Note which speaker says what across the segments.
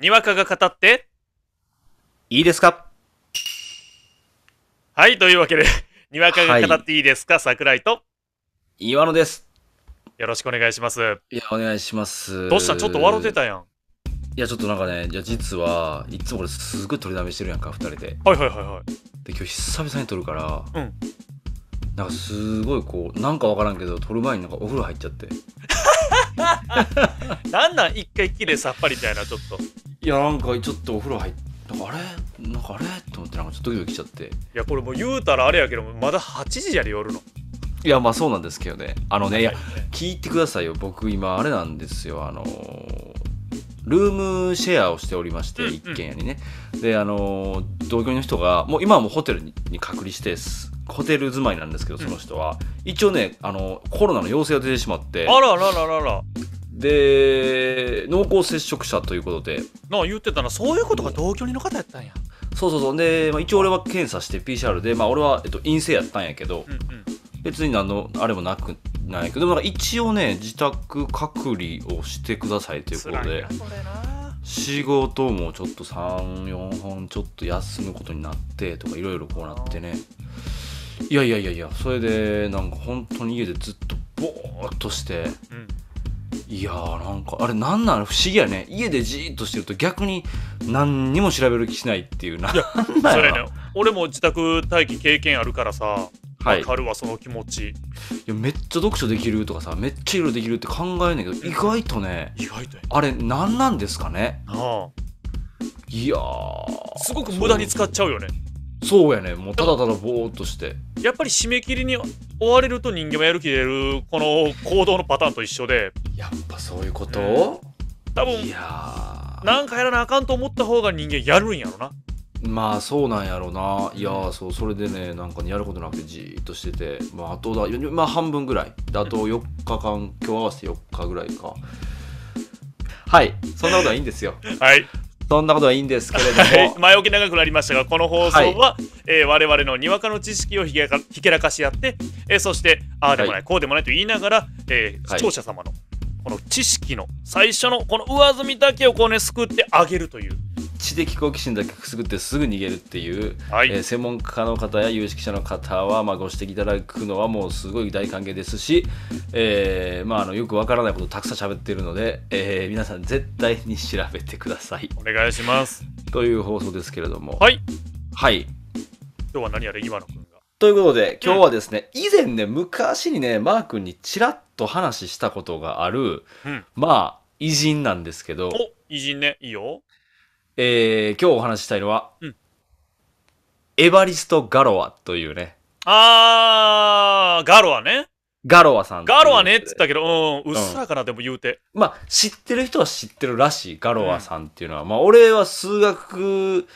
Speaker 1: にわかが語って、いいですかはい、というわけで、にわかが語っていいですか、桜、はい、井と、岩野です。よろしくお願いします。
Speaker 2: いや、お願いします。どうしたちょっと笑ってたやん。いや、ちょっとなんかね、じゃ実は、いつも俺すごい取りだめしてるやんか、二人で。
Speaker 1: はいはいはいはい。
Speaker 2: で、今日久々に撮るから、うん。なんかすごいこう、なんかわからんけど、撮る前になんかお風呂入っちゃって。
Speaker 1: なんなん一回きれいさっぱりみたいなちょっと
Speaker 2: いやなんかちょっとお風呂入ってあれなんかあれと思ってなんかちょっとドキドキしちゃってい
Speaker 1: やこれもう言うたらあれやけどまだ8時やで夜の
Speaker 2: いやまあそうなんですけどねあのねいや聞いてくださいよ僕今あれなんですよあのルームシェアをしておりまして、一軒家にね。で、あの、同居の人が、もう今はもうホテルに隔離して、ホテル住まいなんですけど、その人は。一応ね、あの、コロナの陽性が出てしまって。あららららら。で、濃厚接触者ということで。
Speaker 1: なあ、言ってたな、そういうことが同居人の方やったんや。そうそうそう。で、
Speaker 2: まあ、一応俺は検査して PCR で、まあ俺は、えっと、陰性やったんやけど、うんうん別に何のあれもなくないけどだから一応ね自宅隔離をしてくださいということで仕事もちょっと34本ちょっと休むことになってとかいろいろこうなってねいやいやいやいやそれでなんか本当に家でずっとぼーっとして、うん、いやーなんかあれなんなの不思議やね家でじーっとしてると逆に何にも調べる気しないっていうな
Speaker 1: 俺も自宅待機経験あるからさはい、わかるわその気持ちい
Speaker 2: やめっちゃ読書できるとかさめっちゃいろいろできるって考えないけど意外とね意外とあれ何なんですかねああいやすごく無駄に使っちゃうよねそうやねもうただただぼーっとして
Speaker 1: やっぱり締め切りに追われると人間はやる気出るこの行動のパターンと一緒でやっぱそういうこと、うん、多分いやなんかやらなあかんと思った方が人間やるんやろな
Speaker 2: まあそうなんやろうないやそうそれでねなんか、ね、やることなくてじーっとしてて、まあ、あとだ、まあ、半分ぐらいあと4日間今日合わせて4日ぐらいかはいそんなことはいいんですよ はいそんなことはいいんですけれども、はい、
Speaker 1: 前置き長くなりましたがこの放送は、はいえー、我々のにわかの知識をひけらかひけらかし合って、えー、そしてああでもない、はい、こうでもないと言いながら、えー、視聴者様のこの知識の最初のこの上積みだけをこうねすくってあげるという。
Speaker 2: 知的好奇心だけくすぐってすぐ逃げるっていう、はい、えー、専門家の方や有識者の方は、まあ、ご指摘いただくのはもうすごい大歓迎ですし、えーまあ、あのよくわからないことたくさん喋ってるので、えー、皆さん絶対に調べてください。お願いしますという放送ですけれども。はい、はい、
Speaker 1: 今日は何やら今の君
Speaker 2: が。ということで今日はですね、うん、以前ね昔にねマー君にちらっと話したことがある、うん、まあ偉人なんですけど。お
Speaker 1: 偉人ねいいよ。
Speaker 2: えー、今日お話ししたいのは、うん、エバリスト・ガロアというね。
Speaker 1: あー、ガロアね。
Speaker 2: ガロアさん。ガロ
Speaker 1: アねって言ったけど、うん、うっすらかな、うん、でも言うて。まあ、知ってる人は知ってる
Speaker 2: らしい、ガロアさんっていうのは。うん、まあ、俺は数学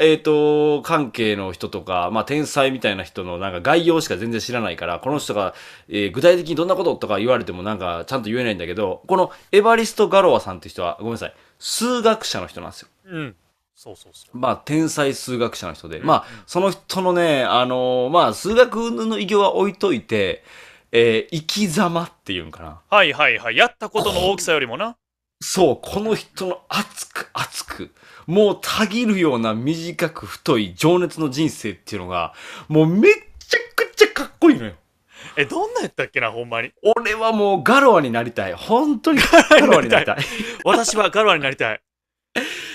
Speaker 2: えっ、と、関係の人とか、まあ、天才みたいな人のなんか概要しか全然知らないから、この人が、えー、具体的にどんなこととか言われてもなんかちゃんと言えないんだけど、このエバリスト・ガロアさんって人は、ごめんなさい、数学者の人なんですよ。うん。そうそうそう。まあ、天才数学者の人で、うん、まあ、その人のね、あのー、まあ、数学の偉業は置いといて、えー、生き様っていうんかな。
Speaker 1: はいはいはい。やったことの大きさよりもな。
Speaker 2: そう、この人の熱く熱く、もうたぎるような短く太い情熱の人生っていうのが、もうめっちゃくちゃかっこいいのよ。え、どんなやったっけ
Speaker 1: な、ほんまに。俺はもうガロアになりたい。本当にガロアになりたい。私はガロアになりたい。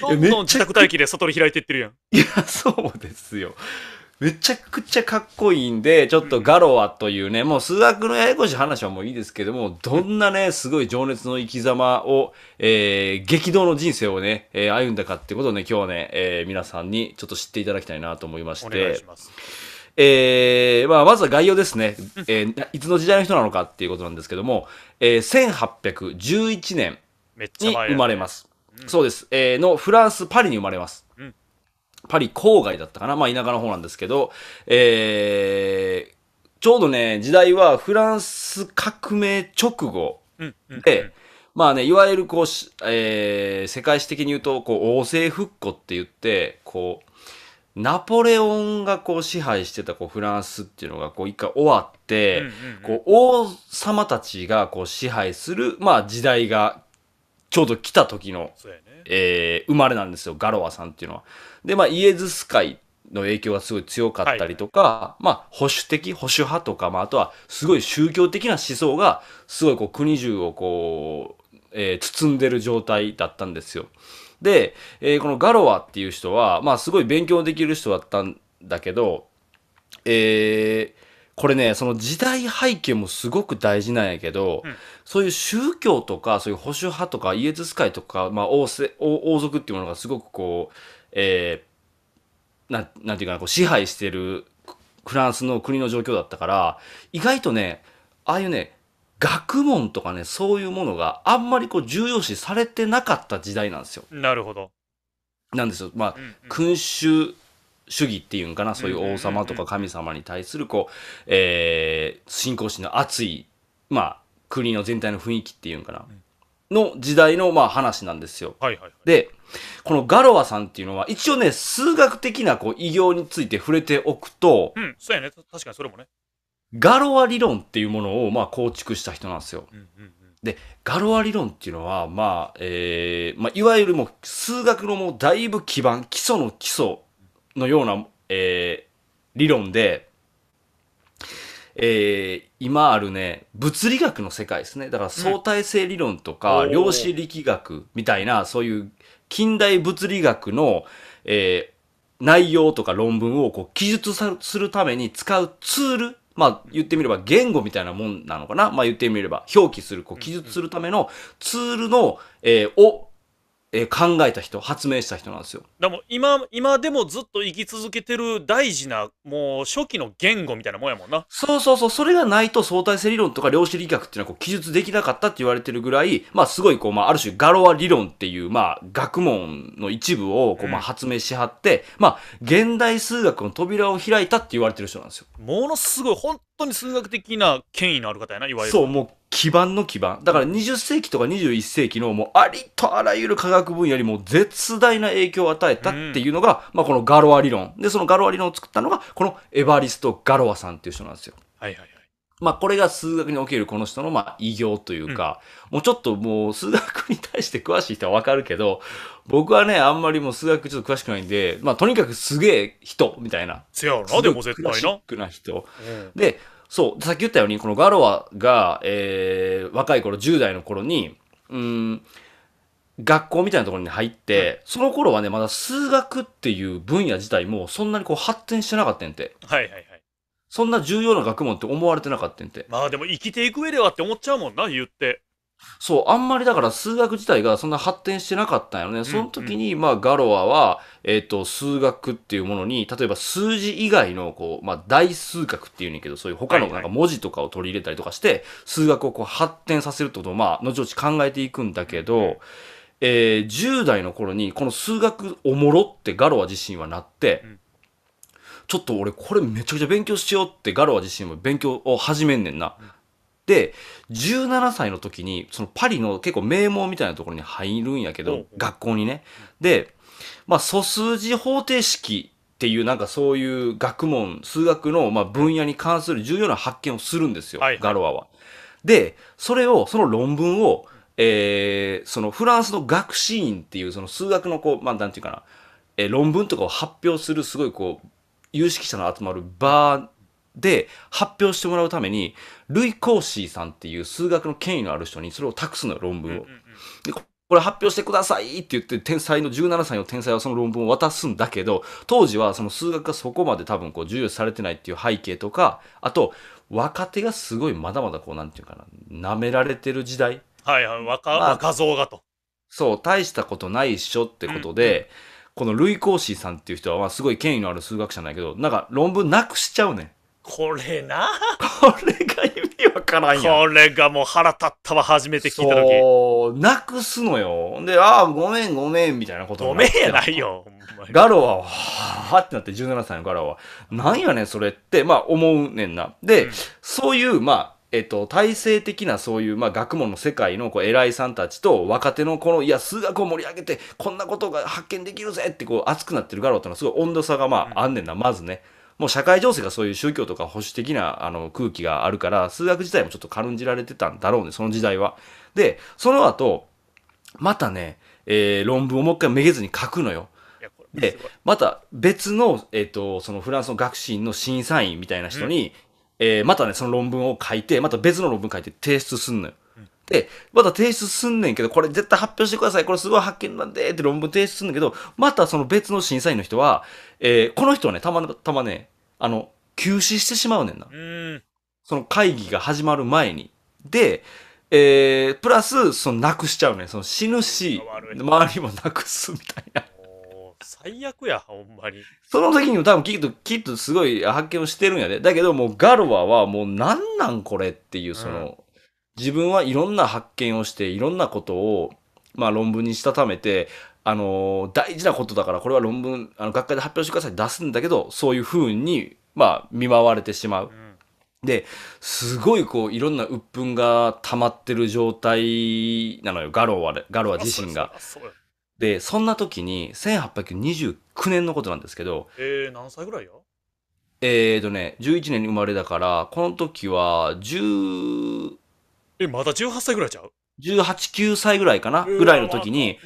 Speaker 1: どんどん自宅待機で外に開いてってるやん。いや、そうです
Speaker 2: よ。めちゃくちゃかっこいいんで、ちょっとガロアというね、もう数学のややこしい話はもういいですけども、どんなね、すごい情熱の生き様を、えー、激動の人生をね、えー、歩んだかってことをね、今日はね、えー、皆さんにちょっと知っていただきたいなと思いまして。しえー、まあ、まずは概要ですね、えー。いつの時代の人なのかっていうことなんですけども、えー、1811年に生まれます。うん、そうです。えー、の、フランス・パリに生まれます。パリ郊外だったかなまあ田舎の方なんですけど、えー、ちょうどね、時代はフランス革命直後で、まあね、いわゆるこう、えー、世界史的に言うと、こう、王政復古って言って、こう、ナポレオンがこう支配してたこうフランスっていうのがこう一回終わって、こう王様たちがこう支配する、まあ時代がちょうど来た時のえー、生まれなんですよ、ガロアさんっていうのは。で、まあ、イエズス会の影響がすごい強かったりとか、はい、まあ、保守的、保守派とか、まあ、あとは、すごい宗教的な思想が、すごいこう、国中をこう、えー、包んでる状態だったんですよ。で、えー、このガロアっていう人は、まあ、すごい勉強できる人だったんだけど、えー、これね、その時代背景もすごく大事なんやけど、うん、そういう宗教とか、そういう保守派とか、イエズス会とか、まあ王せ王、王族っていうものがすごくこう、えー、ななんていうかな、こう支配してるフランスの国の状況だったから、意外とね、ああいうね、学問とかね、そういうものがあんまりこう重要視されてなかった時代なんですよ。なるほど。なんですよ。まあ、うんうん、君主主義っていうんかなそういう王様とか神様に対するこう、えー、信仰心の熱い、まあ、国の全体の雰囲気っていうんかな、の時代のまあ話なんですよ。はいはいはい、でこのガロアさんっていうのは一応ね数学的なこう偉業について触れておくと、う
Speaker 1: ん、そうやね確かにそれもね
Speaker 2: ガロア理論っていうものをまあ構築した人なんですよ。うんうんでガロア理論っていうのは、まあえーまあ、いわゆるもう数学のもうだいぶ基盤基礎の基礎のような、えー、理論で、えー、今あるね、物理学の世界ですね。だから相対性理論とか、うん、量子力学みたいな、そういう近代物理学の、えー、内容とか論文をこう記述するために使うツール、まあ言ってみれば言語みたいなもんなのかなまあ言ってみれば表記する、こう記述するためのツールの、えー、をえー、考えた人発明した人なんですよ
Speaker 1: でも今今でもずっと生き続けてる大事なもう初期の言語みたいなもんやもんなそうそうそうそ
Speaker 2: れがないと相対性理論とか量子力学っていうのはこう記述できなかったって言われてるぐらいまあすごいこう、まあ、ある種ガロア理論っていうまあ学問の一部をこう、まあ、発明しはって、まあ現代数学の扉を開いたって言われてる人なんですよものすごい本当に数学的な権威のある方やないわゆるそうもう基盤の基盤だから20世紀とか21世紀のもうありとあらゆる科学分野にも絶大な影響を与えたっていうのが、うん、まあ、このガロア理論でそのガロア理論を作ったのがこのエバリスト・ガロアさんっていう人なんですよ。はいはいはいまあ、これが数学におけるこの人のまあ偉業というか、もうちょっともう数学に対して詳しい人はわかるけど、僕はね、あんまりもう数学ちょっと詳しくないんで、まあ、とにかくすげえ人みたいな。せやろでも絶対な。ックな人。で、そう。さっき言ったように、このガロアが、えー、若い頃、10代の頃に、うん、学校みたいなところに入って、うん、その頃はね、まだ数学っていう分野自体も、そんなにこう発展してなかったんて。はいはいはい。そんな重要な学問って思われてなかったんて。まあでも生きていく上ではって思っちゃうもんな、言って。そう、あんまりだから数学自体がそんな発展してなかったんよね。その時に、まあ、ガロアは、えっ、と、数学っていうものに、例えば数字以外の、こう、まあ、大数学っていうねんけど、そういう他のなんか文字とかを取り入れたりとかして、数学をこう発展させるってことを、まあ、後々考えていくんだけど、えー、10代の頃に、この数学おもろってガロア自身はなって、ちょっと俺これめちゃくちゃ勉強しようってガロア自身も勉強を始めんねんな。で、17歳の時に、そのパリの結構名門みたいなところに入るんやけど、うん、学校にね。で、まあ、素数字方程式っていうなんかそういう学問、数学のまあ分野に関する重要な発見をするんですよ、はい、ガロアは。で、それを、その論文を、えー、そのフランスの学士院っていうその数学のこう、まあ、なんていうかな、えー、論文とかを発表するすごいこう、有識者の集まる場で発表してもらうためにルイ・コーシーさんっていう数学の権威のある人にそれを託すのよ論文を。でこれ発表してくださいって言って天才の17歳の天才はその論文を渡すんだけど当時はその数学がそこまで多分こう重要視されてないっていう背景とかあと若手がすごいまだまだこうなんていうかな舐められてる時代。
Speaker 1: はいはい若,、まあ、
Speaker 2: 若造がと。そう大したことないっしょってことで。うんこのルイ・コーシーさんっていう人は、まあ、すごい権威のある数学者なんやけど、なんか論文なくしちゃうね
Speaker 1: これな。これが意味わからんやこれがもう腹立ったわ、初めて聞いた時。
Speaker 2: そう、なくすのよ。
Speaker 1: で、ああ、ご
Speaker 2: めんごめん、みたいなことごめんやないよ。ガロは、は、はってなって17歳のガロは、なんやねん、それって、まあ思うねんな。で、うん、そういう、まあ、えっと、体制的なそういう、まあ、学問の世界のこう偉いさんたちと若手のこの、いや、数学を盛り上げて、こんなことが発見できるぜってこう熱くなってるガロってのはすごい温度差がまあ、あんねんな、まずね。もう社会情勢がそういう宗教とか保守的なあの空気があるから、数学自体もちょっと軽んじられてたんだろうね、その時代は。で、その後、またね、えー、論文をもう一回めげずに書くのよ。で、また別の、えっ、ー、と、そのフランスの学士院の審査員みたいな人に、うん、えー、またね、その論文を書いて、また別の論文書いて提出すんのよ。で、また提出すんねんけど、これ絶対発表してください。これすごい発見なんで、って論文提出すんだけど、またその別の審査員の人は、えー、この人はね、たま、たまね、あの、休止してしまうねんな。んその会議が始まる前に。で、えー、プラス、その、なくしちゃうねん。その、死ぬし、周りもなくすみたいな。
Speaker 1: 最悪や、ほんまに。
Speaker 2: その時にも多分きっと、きっとすごい発見をしてるんやで。だけどもうガロアはもう何なんこれっていう、その、うん自分はいろんな発見をしていろんなことを、まあ、論文にしたためてあの大事なことだからこれは論文あの学会で発表してください出すんだけどそういうふうに、まあ、見舞われてしまう。ですごいこういろんな鬱憤が溜まってる状態なのよガロアガロア自身が。でそんな時に1829年のことなんですけど
Speaker 1: えー、何歳ぐらいよ
Speaker 2: えーとね11年に生まれだからこの時は10
Speaker 1: え、まだ18歳ぐらいちゃう
Speaker 2: ?18、9歳ぐらいかなぐらいの時に、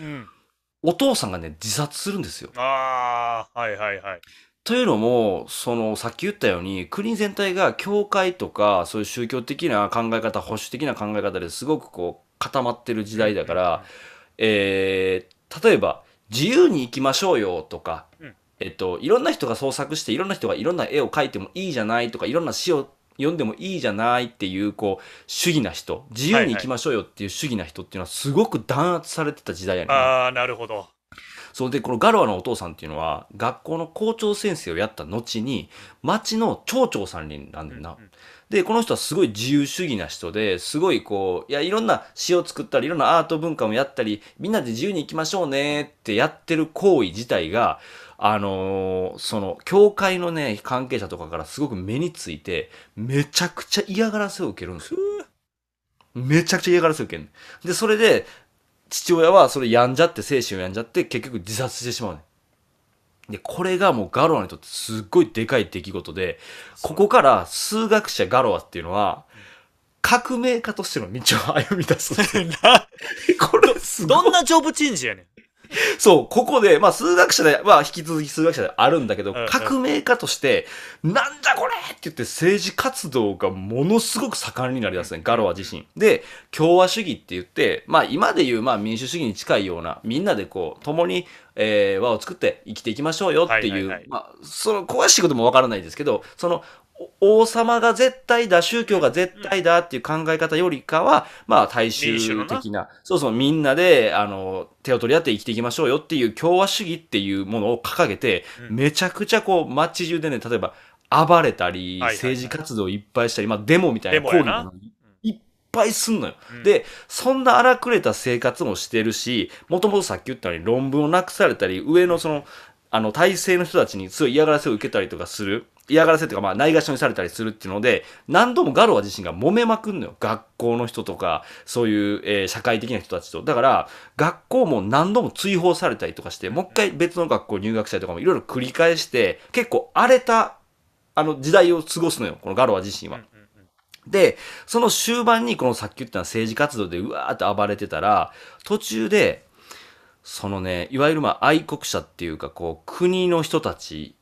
Speaker 2: お父さんがね、自殺するんですよ。
Speaker 1: ああ、はいはいはい。
Speaker 2: というのも、その、さっき言ったように、国全体が教会とか、そういう宗教的な考え方、保守的な考え方ですごくこう、固まってる時代だから、えー、例えば、自由に行きましょうよとか、えっと、いろんな人が創作して、いろんな人がいろんな絵を描いてもいいじゃないとか、いろんな詩を読んでもいいじゃないっていうこう主義な人自由に行きましょうよっていう主義な人っていうのはすごく弾圧されてた時代やね、ああなるほどそうでこのガロアのお父さんっていうのは学校の校長先生をやった後に町の町長さんになんだよな。でこの人はすごい自由主義な人ですごいこういやいろんな詩を作ったりいろんなアート文化もやったりみんなで自由に行きましょうねってやってる行為自体があのー、その、教会のね、関係者とかからすごく目について、めちゃくちゃ嫌がらせを受けるんですよ。めちゃくちゃ嫌がらせを受ける。で、それで、父親はそれ病んじゃって、精神を病んじゃって、結局自殺してしまうね。で、これがもうガロアにとってすっごいでかい出来事で、ここから数学者ガロアっていうのは、革命家としての道を歩み出す。これすごい。どんなジョブチェンジやねん。そう、ここで、まあ数学者で、まあ引き続き数学者であるんだけど、革命家として、なんだこれって言って政治活動がものすごく盛んになりだすね、ガロア自身。で、共和主義って言って、まあ今で言うまあ民主主義に近いような、みんなでこう、共に、えー、輪を作って生きていきましょうよっていう、はいはいはい、まあ、その、詳しいこともわからないですけど、その、王様が絶対だ、宗教が絶対だっていう考え方よりかは、まあ大衆的な、そうそう、みんなで、あの、手を取り合って生きていきましょうよっていう共和主義っていうものを掲げて、めちゃくちゃこう、街中でね、例えば、暴れたり、政治活動いっぱいしたり、まあデモみたいな抗議っぱいすんのよ。うん、で、そんな荒くれた生活もしてるし、もともとさっき言ったように論文をなくされたり、上のその、あの、体制の人たちにすごい嫌がらせを受けたりとかする。嫌がらせというか、まあ、ないがしろにされたりするっていうので、何度もガロア自身が揉めまくんのよ。学校の人とか、そういう、えー、社会的な人たちと。だから、学校も何度も追放されたりとかして、もう一回別の学校入学したりとかもいろいろ繰り返して、結構荒れた、あの、時代を過ごすのよ。このガロア自身は。で、その終盤にこのさっき言った政治活動でうわーって暴れてたら、途中で、そのね、いわゆるまあ愛国者っていうか、こう、国の人たち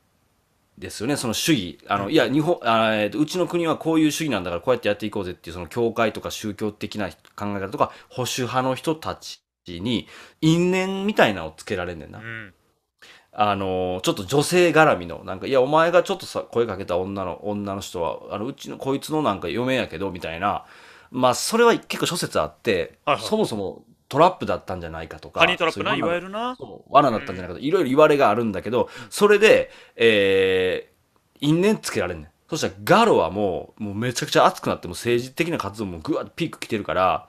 Speaker 2: ですよね、その主義。あの、いや、日本、あえっと、うちの国はこういう主義なんだから、こうやってやっていこうぜっていう、その教会とか宗教的な考え方とか、保守派の人たちに、因縁みたいなのをつけられんねんな。うん、あの、ちょっと女性絡みの、なんか、いや、お前がちょっとさ、声かけた女の、女の人は、あの、うちのこいつのなんか嫁やけど、みたいな、まあ、それは結構諸説あって、そもそもトラップだったんじゃないかとか。ハニートラップな、いわゆるな。罠だったんじゃないかとか、いろいろ言われがあるんだけど、それで、えー、因縁つけられんねん。そしたらガロはもう、もうめちゃくちゃ熱くなって、も政治的な活動もぐわっとピーク来てるから、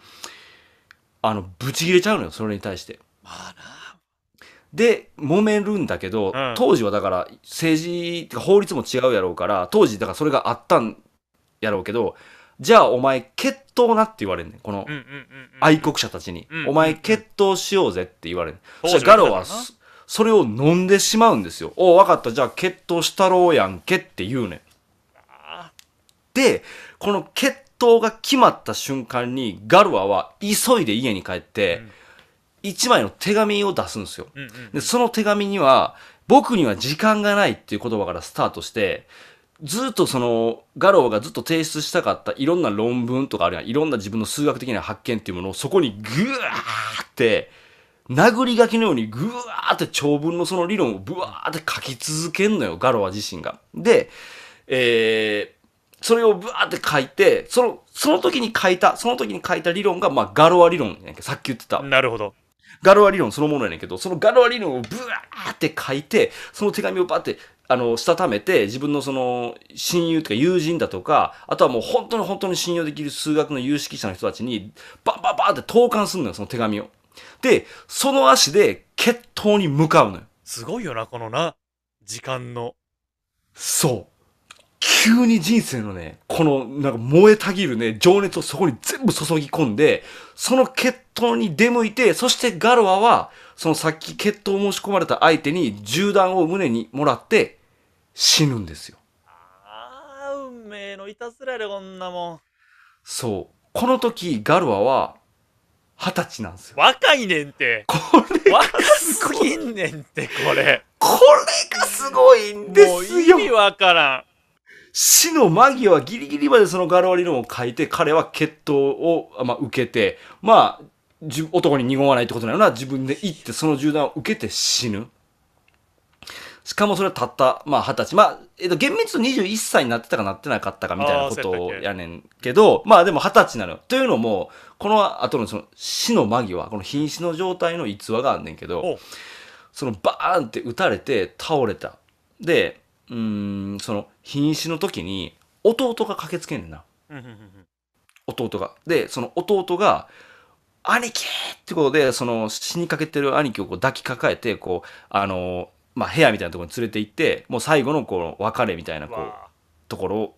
Speaker 2: あの、ブチ切れちゃうのよ、それに対して。まあな。で、揉めるんだけど、うん、当時はだから、政治、法律も違うやろうから、当時、だからそれがあったんやろうけど、じゃあお前決闘なって言われんねん。この愛国者たちに。お前決闘しようぜって言われん。そしたらガロはそれを飲んでしまうんですよ。おお、わかった。じゃあ決闘したろうやんけって言うねん。で、この決闘が決まった瞬間にガルアは急いで家に帰って、一枚の手紙を出すんですよ。で、その手紙には、僕には時間がないっていう言葉からスタートして、ずっとその、ガローがずっと提出したかったいろんな論文とかあるやん。いろんな自分の数学的な発見っていうものをそこにぐわーって、殴り書きのようにぐわーって長文のその理論をぶわーって書き続けんのよ、ガロア自身が。で、えー、それをぶわーって書いて、その、その時に書いた、その時に書いた理論が、まあ、ガロア理論やんさっき言ってた。なるほど。ガロア理論そのものやねんけど、そのガロア理論をブワーって書いて、その手紙をバーって、あの、したためて、自分のその、親友とか友人だとか、あとはもう本当に本当に信用できる数学の有識者の人たちに、バンバンバーって投函すんのよ、その手紙を。で、その足で決闘に向かうのよ。
Speaker 1: すごいよな、このな、時間の。
Speaker 2: そう。急に人生のね、この、なんか燃えたぎるね、情熱をそこに全部注ぎ込んで、その決闘に出向いて、そしてガロアは、そのさっき決闘を申し込まれた相手に銃弾を胸にもらって、死ぬんです
Speaker 1: よ。ああ、運命のいたずらで、こんなもん。
Speaker 2: そう。この時、ガロアは、二十歳なんで
Speaker 1: すよ。若いねんって。これ若すぎんねんって、これ。これがすごいんですよ。もう意味わからん。
Speaker 2: 死の間際ギリギリまでそのガロア理論を書いて、彼は決闘を、まあ、受けて、まあ、男に濁わないってことなのは自分で行ってその銃弾を受けて死ぬ。しかもそれはたった、まあ、二十歳。まあ、えっと、厳密と21歳になってたかなってなかったかみたいなことやねんけど、まあでも二十歳なのよ。というのも、この後のその死の間際、この瀕死の状態の逸話があんねんけど、そのバーンって撃たれて倒れた。で、うんその瀕死の時に弟が駆けつけんねんな弟がでその弟が「兄貴!」ってことでその死にかけてる兄貴をこう抱きかかえてこうあのまあ部屋みたいなところに連れて行ってもう最後のこう別れみたいなこうところを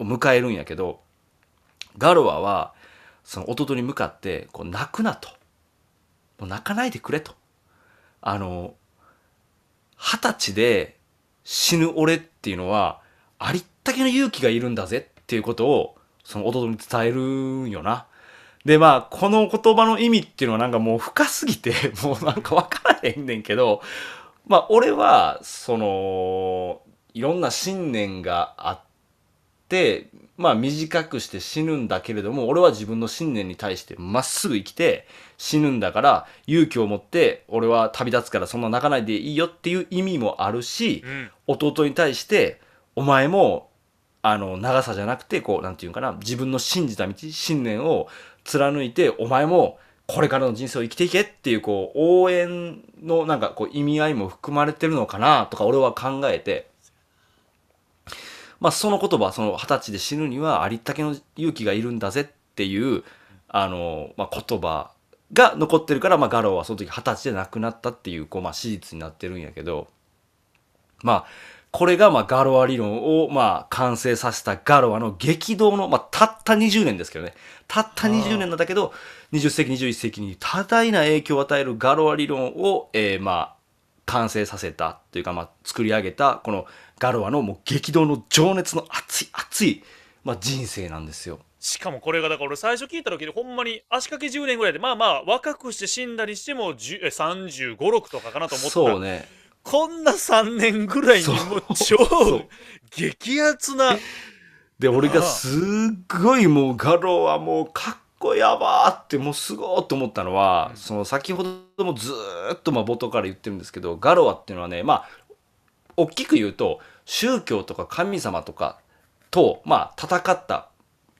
Speaker 2: 迎えるんやけどガロアはその弟に向かってこう泣くなともう泣かないでくれとあの二十歳で死ぬ俺っていうのは、ありったけの勇気がいるんだぜっていうことを、その弟に伝えるんよな。で、まあ、この言葉の意味っていうのはなんかもう深すぎて、もうなんかわからへんねんけど、まあ、俺は、その、いろんな信念があっ、まあ短くして死ぬんだけれども、俺は自分の信念に対してまっすぐ生きて死ぬんだから、勇気を持って俺は旅立つからそんな泣かないでいいよっていう意味もあるし、うん、弟に対して、お前も、あの、長さじゃなくて、こう、なんていうかな、自分の信じた道、信念を貫いて、お前も、これからの人生を生きていけっていうこう応援のなんかこう意味合いも含まれてるのかなとか俺は考えてまあ、その言葉その二十歳で死ぬにはありったけの勇気がいるんだぜっていうあの、まあ、言葉が残ってるから、まあ、ガロはその時二十歳で亡くなったっていうこう、まあ、史実になってるんやけどまあこれがまあガロア理論をまあ完成させたガロアの激動の、まあ、たった20年ですけどねたった20年なんだけど20世紀21世紀に多大な影響を与えるガロア理論を、えー、まあ完成させたというか、まあ、作り上げたこのガロアのもう激動の情熱の熱い熱い、まあ、人生なんですよ。
Speaker 1: しかもこれがだから俺最初聞いた時にほんまに足掛け10年ぐらいでまあまあ若くして死んだりしても3 5 6とかかなと思ったそうねこんな3年ぐらいにもう超激アツな。で俺がすっごいもうガロアも
Speaker 2: うかっこれやばーってもうすごーって思ったのは、その先ほどもずっとまあ冒頭から言ってるんですけどガロアっていうのはねまあ大きく言うと宗教とか神様とかとまあ戦った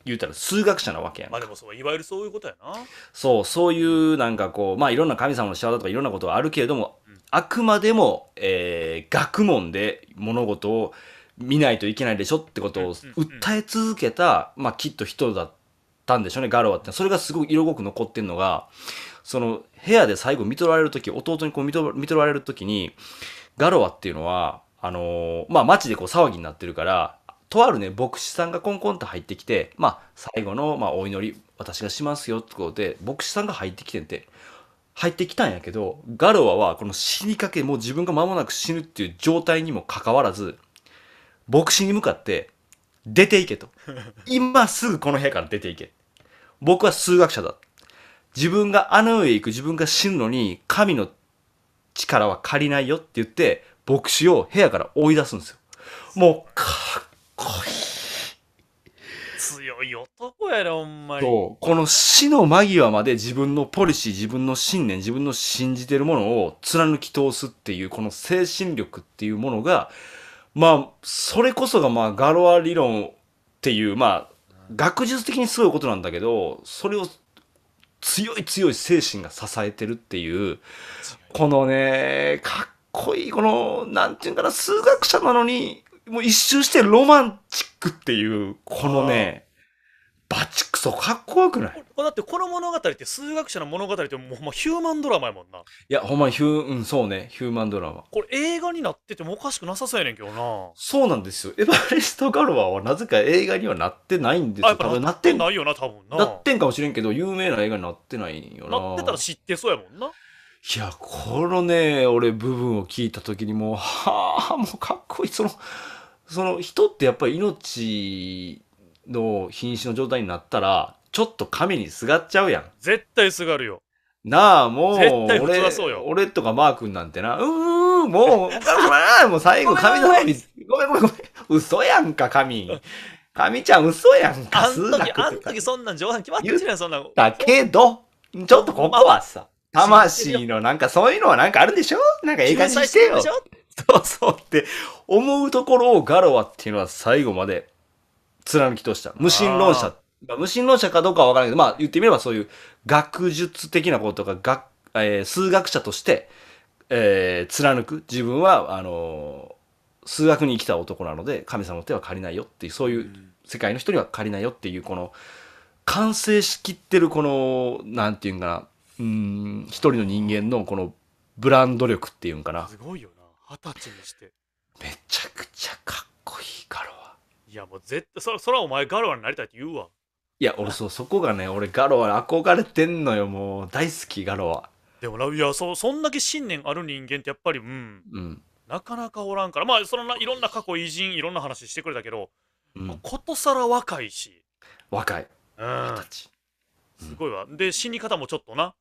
Speaker 2: 言うたら数学者なわけやんま
Speaker 1: あでもそういわゆるそういうことやな
Speaker 2: そうそういうなんかこうまあいろんな神様の仕業とかいろんなことはあるけれども、あくまでも、えー、学問で物事を見ないといけないでしょってことを訴え続けた、まあ、きっと人だったんでしょうね、ガロアって。それがすごく色濃く残ってんのが、その、部屋で最後見とられるとき、弟にこう見と見とられるときに、ガロアっていうのは、あのー、まあ、街でこう騒ぎになってるから、とあるね、牧師さんがコンコンと入ってきて、まあ、最後の、まあ、お祈り、私がしますよってことで、牧師さんが入ってきてんて、入ってきたんやけど、ガロアはこの死にかけ、もう自分が間もなく死ぬっていう状態にもかかわらず、牧師に向かって、出ていけと。今すぐこの部屋から出ていけ。僕は数学者だ。自分があの世へ行く、自分が死ぬのに、神の力は借りないよって言って、牧師を部屋から追い出すんですよ。
Speaker 1: もう、かっこいい。強い男やろ、ほんまに。こ
Speaker 2: の死の間際まで自分のポリシー、自分の信念、自分の信じてるものを貫き通すっていう、この精神力っていうものが、まあ、それこそが、まあ、ガロア理論っていう、まあ、学術的にすごいことなんだけどそれを強い強い精神が支えてるっていうこのねかっこいいこの何て言うんかな数学者なのにもう一周してロマンチックっていうこのねバチクソかっこよくない
Speaker 1: だってこの物語って数学者の物語ってもうほんまヒューマンドラマやもんない
Speaker 2: やほんまヒュー、うん、そうねヒューマンドラマ
Speaker 1: これ映画になっててもおかしくなさそうやねんけどな
Speaker 2: そうなんですよエヴァレスト・ガロアはなぜか映画にはなってないんですよあやっぱなってないよな多分ななってんかもしれんけど有名な映画になってないよななってたら
Speaker 1: 知ってそうやもんな
Speaker 2: いやこのね俺部分を聞いた時にもうはあもうかっこいいそのその人ってやっぱり命の瀕死の状態になったら、ちょっと亀にすがっちゃうやん。
Speaker 1: 絶対すがるよ。
Speaker 2: なあ、もう、絶対はそう俺よ俺とかマー君なんてな、うーん、もう、神 様もう最後、神様に、ごめんごめんごめん、嘘やんか、神。神ちゃん嘘やんか、あんあ学時、あん
Speaker 1: 時そんなん冗談決まってるやん、そんなだ
Speaker 2: けど、ちょっとここはさ、魂のなんかそういうのはなんかあるでしょなんか映画にしてよ。そうそうって思うところをガロアっていうのは最後まで貫き通した。無神論者。あ、無神論者かどうかはわからないけど、まあ言ってみればそういう学術的なこととか、学えー、数学者として、えー、貫く。自分は、あのー、数学に生きた男なので、神様の手は借りないよっていう、そういう世界の人には借りないよっていう、この、完成しきってるこの、なんていうんかな、うん、一人の人間のこのブランド力っていうんかな。す
Speaker 1: ごいよな。二十歳にして。めちゃくちゃかっこいいから。いやもう絶対そそらお前ガロアになりたいって言うわ
Speaker 2: いや俺そうそこがね俺ガロア憧れてんのよもう大好きガロア
Speaker 1: でもないやそそんだけ信念ある人間ってやっぱりうん、うんなかなかおらんからまあそのないろんな過去偉人いろんな話してくれたけど、うんことさら若いし若いうんすごいわで死に方もちょっとな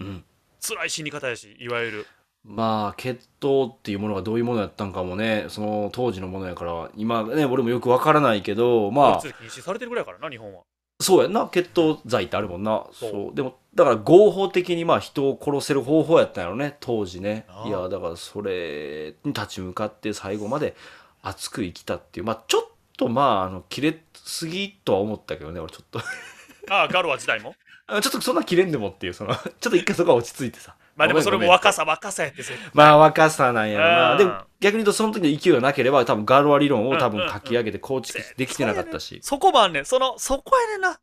Speaker 1: うん辛い死に方やしいわゆる
Speaker 2: まあ、血統っていうものがどういうものやったんかもね、その当時のものやから、今ね、俺もよくわからないけど、まあ。禁
Speaker 1: 止されてるぐらいからな、日本は。
Speaker 2: そうやな、血統罪ってあるもんな。そう。でも、だから合法的にまあ人を殺せる方法やったんやろね、当時ね。いや、だからそれに立ち向かって最後まで熱く生きたっていう、まあちょっとまあ、あの、切れすぎとは思ったけどね、俺ちょっと
Speaker 1: ああ、ガロア時代も
Speaker 2: ちょっとそんな切れんでもっていう、その ちょっと一回そこは落ち着いてさ。まあでもそれも若
Speaker 1: さ、若さやって
Speaker 2: まあ若さなんやろな。でも逆に言うとその時の勢いがなければ多分ガルワ理論を多分書き上げて構築できてなかったし。そ
Speaker 1: こもあんねん。その、そこやねんな。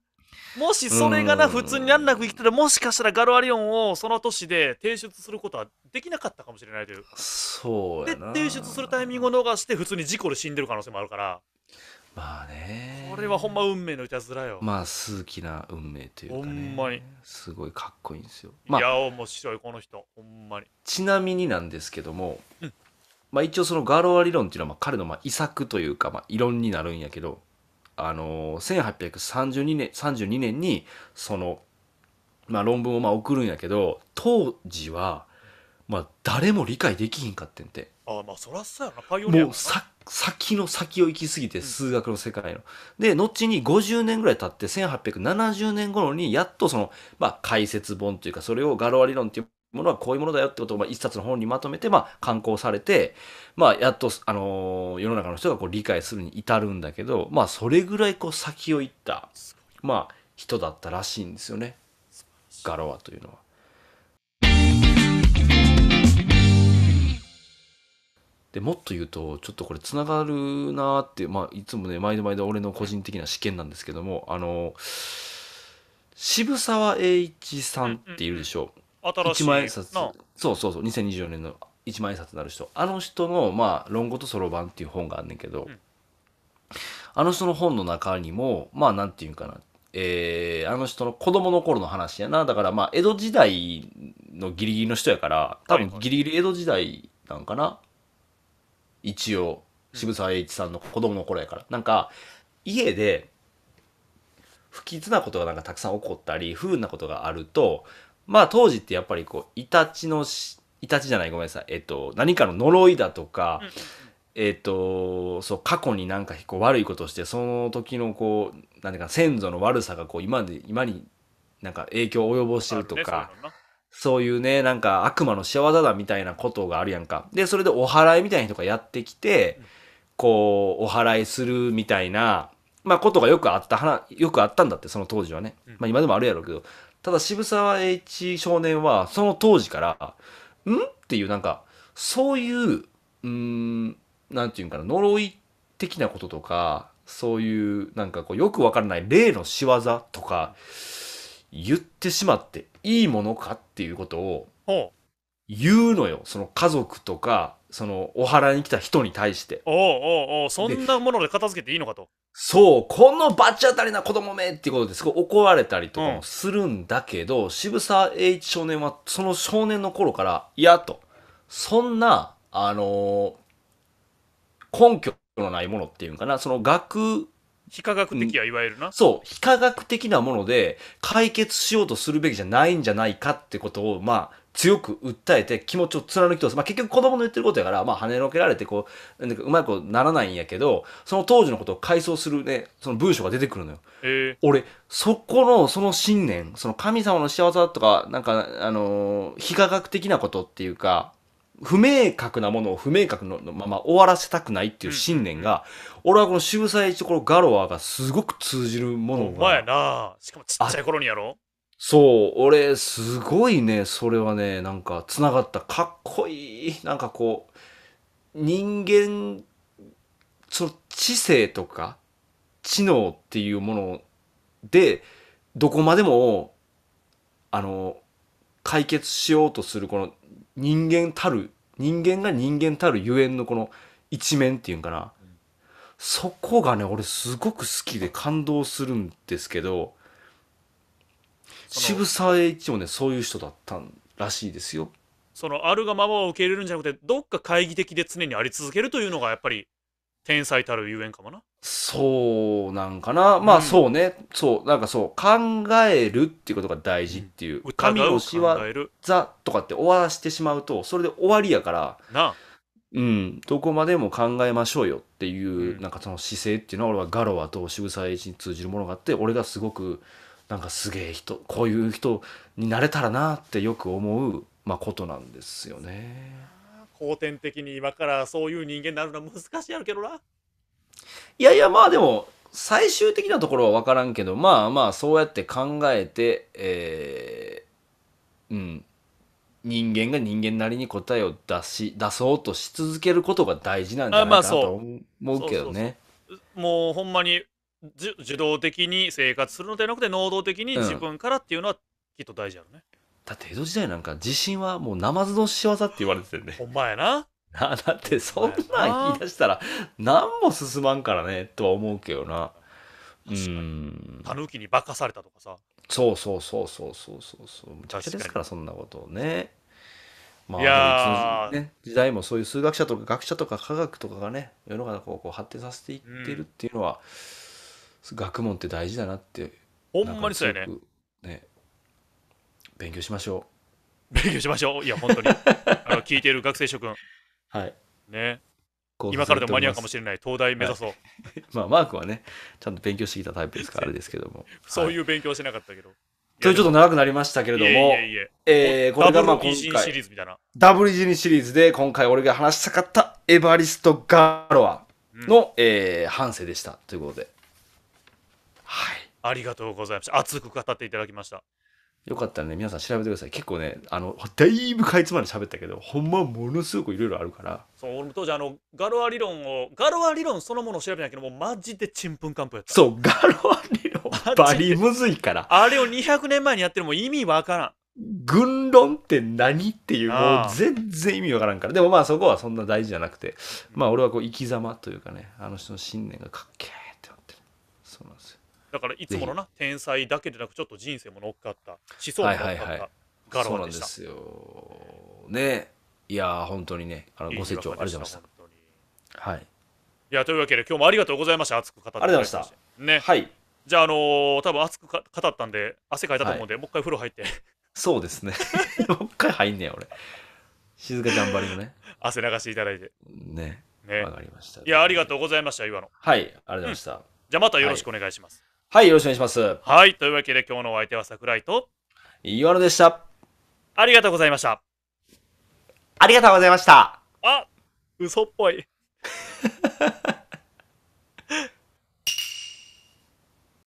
Speaker 1: もしそれがな、普通にんなく生きてたら、もしかしたらガルア理論をその年で提出することはできなかったかもしれないという。
Speaker 2: そうやな。で、提出
Speaker 1: するタイミングを逃して、普通に事故で死んでる可能性もあるから。まあねこれはほんま運命のいたずらよ、ま
Speaker 2: あ数奇な運命というか、ね、ほんまにすごいかっこいいんですよ、まあ、い
Speaker 1: や面白いこの人ほんまに
Speaker 2: ちなみになんですけども、うん、まあ、一応そのガロア理論っていうのはまあ彼のまあ遺作というかまあ異論になるんやけどあのー、1832年 ,32 年にその、まあ、論文をまあ送るんやけど当時はまあ、誰も理解できひんかってんてああま
Speaker 1: あそらそうやなパイオニアもうさ
Speaker 2: 先の先を行き過ぎて数学の世界の、で後に50年ぐらい経って1870年頃にやっとその、まあ、解説本というかそれをガロア理論っていうものはこういうものだよってことをまあ一冊の本にまとめてまあ刊行されて、まあ、やっと、あのー世の中の人がこう理解するに至るんだけど、まあ、それぐらいこう先を行った、まあ、人だったらしいんですよねガロアというのは。でもっと言うとちょっとこれつながるなってまあいつもね毎度毎度俺の個人的な試験なんですけどもあの渋沢栄一さんっているでしょう、うんうん、新しい一そうそうそう2024年の一万円札になる人あの人の、まあ「論語とそろばん」っていう本があんねんけど、うん、あの人の本の中にもまあなんていうんかなえー、あの人の子供の頃の話やなだからまあ江戸時代のギリギリの人やから多分ギリギリ江戸時代なんかな、はい一応渋沢栄一さんの子供の頃やから、なんか家で不吉なことがなんかたくさん起こったり不運なことがあるとまあ当時ってやっぱりこうイタチのイタチじゃないごめんなさい、えっと、何かの呪いだとか、うん、えっと、そう過去になんかこう悪いことしてその時のこう何ていうか先祖の悪さがこう今で今になんか影響を及ぼしてるとか、ね、そういうね、なんか悪魔の仕業だみたいなことがあるやんか。で、それでお祓いみたいな人がやってきて、こう、お祓いするみたいな、まあ、ことがよくあった、よくあったんだって、その当時はね。まあ、今でもあるやろうけど、ただ渋沢栄一少年は、その当時から、んっていう、なんか、そういう、うん、なんていうんかな、呪い的なこととか、そういう、なんかこう、よくわからない霊の仕業とか、うん言ってしまっていいものかっていうことを言うのよその家族とかそのお祓いに来た人に対して
Speaker 1: おうおうおうそんなもので片付けていいのかと
Speaker 2: そうこの罰当たりな子供めっていうことですごい怒られたりとかもするんだけど、うん、渋沢栄一少年はその少年の頃からいやとそんなあのー、根拠のないものっていうんかなその学非科学的や、いわゆるな。そう、非科学的なもので解決しようとするべきじゃないんじゃないかってことを、まあ、強く訴えて気持ちを貫き通す。まあ、結局子供の言ってることやから、まあ、跳ねのけられて、こう、なんかうまくならないんやけど、その当時のことを回想するね、その文章が出てくるのよ。えー、俺、そこの、その信念、その神様の幸せだとか、なんか、あのー、非科学的なことっていうか、不明確なものを不明確のまま終わらせたくないっていう信念が、俺はこの渋沢一とこのガロアがすごく通じるもの
Speaker 1: が。やなしかもちっちゃい頃にやろ
Speaker 2: そう、俺、すごいね、それはね、なんか、つながった、かっこいい、なんかこう、人間、その知性とか、知能っていうもので、どこまでも、あの、解決しようとする、この、人間たる人間が人間たるゆえんのこの一面っていうんかな、うん、そこがね俺すごく好きで感動するんですけど渋沢栄一もねそういう人だったらしいですよ。
Speaker 1: そのあるがままを受け入れるんじゃなくてどっか懐疑的で常にあり続けるというのがやっぱり天才たるゆえんかもな。
Speaker 2: そうなんかな。まあそうね、うん、そう、なんかそう、考えるっていうことが大事っていう。神のしザ、とかって終わらしてしまうと、それで終わりやから、なうん、どこまでも考えましょうよっていう、うん、なんかその姿勢っていうのは、俺はガロアと渋沢栄一に通じるものがあって、俺がすごく、なんかすげえ人、こういう人になれたらなってよく思う、まあことなんですよ
Speaker 1: ね。後天的に今からそういう人間になるのは難しいやろけどな。
Speaker 2: いやいや、まあでも、最終的なところは分からんけど、まあまあ、そうやって考えて、えー、うん、人間が人間なりに答えを出し、出そうとし続けることが大事なんじゃないかなと思うけどね。
Speaker 1: もうほんまに受動的に生活するのではなくて能動的に自分からっていうのはきっと大事やろね、うん、
Speaker 2: だって江戸時代なんか地震はもうナマズの仕業って言われててねほんまやな だってそんなん言い出したら何も進まんからねとは思うけどなうんタ
Speaker 1: ヌに化かされたとかさ
Speaker 2: そうそうそうそうそうそうむちゃくちゃですからそんなことをね
Speaker 1: まあ、ね、
Speaker 2: 時代もそういう数学者とか学者とか科学とかがね世の中をこう発展させていってるっていうのは、うん、学問って大事だなって
Speaker 1: ほんまにそうやね
Speaker 2: ね勉強しましょ
Speaker 1: う勉強しましょういや本当にあの聞いてる学生諸君
Speaker 2: はい。ね。今からでも間に合うかもしれない東大目指そう、はい、まあマークはねちゃんと勉強してきたタイプですからあれですけども
Speaker 1: そういう勉強しなかったけど、は
Speaker 2: い、というちょっと長くなりましたけれどもいえいえい
Speaker 1: ええー、これがまあ今回ダブルシリーズみたいな
Speaker 2: ダブルジニシリーズで今回俺が話したかったエバリスト・ガロアの、うん、えー、反省でしたということで
Speaker 1: はいありがとうございました熱く語っていただきました
Speaker 2: よかったらね、皆さん調べてください。結構ね、あの、だいぶかいつまで喋ったけど、ほんまものすごくいろいろあるから。
Speaker 1: そう、俺も当時あの、ガロア理論を、ガロア理論そのものを調べたけど、もうマジでちんぷんかんぷんやった。そう、ガロア理論、バリムズいから。あれを200年前にやってるも意味わからん。軍論って何っていう、もう全
Speaker 2: 然意味わからんから。でもまあそこはそんな大事じゃなくて、まあ俺はこう生き様というかね、あの人の信念がかっけえ。
Speaker 1: だからいつものな天才だけでなくちょっと人生も乗っかった思想も乗っかった、はいはい、ガロンでしたそ
Speaker 2: うなんですよねいや本当にねあのご清聴ありがとうございましたはいい
Speaker 1: やというわけで今日もありがとうございました熱く語ってうございましたねはいじゃあ、あのー、多分熱くか語ったんで汗かいたと思うんで、はい、もう一回風呂入って
Speaker 2: そうですね もう一回入んねや俺静
Speaker 1: かちゃんばりのね汗流していただいてねねわかりましたいやありがとうございました岩野はいありがとうございました、うん、じゃあまたよろしくお願いします、はい
Speaker 2: はい、よろしくお願いします。
Speaker 1: はい、というわけで今日のお相手は桜井と岩野でした。ありがとうございました。ありがとうございました。あ、嘘っぽい。